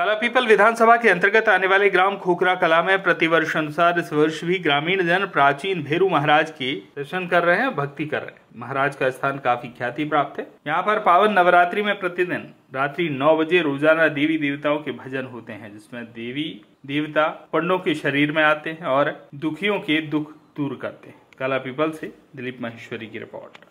काला पीपल विधानसभा के अंतर्गत आने वाले ग्राम खोखरा कला में प्रतिवर्ष अनुसार इस वर्ष भी ग्रामीण जन प्राचीन भेरू महाराज के दर्शन कर रहे हैं भक्ति कर रहे हैं महाराज का स्थान काफी ख्याति प्राप्त है यहाँ पर पावन नवरात्रि में प्रतिदिन रात्रि नौ बजे रोजाना देवी देवताओं के भजन होते हैं जिसमें देवी देवता पंडों के शरीर में आते हैं और दुखियों के दुख दूर करते हैं काला पीपल से दिलीप महेश्वरी की रिपोर्ट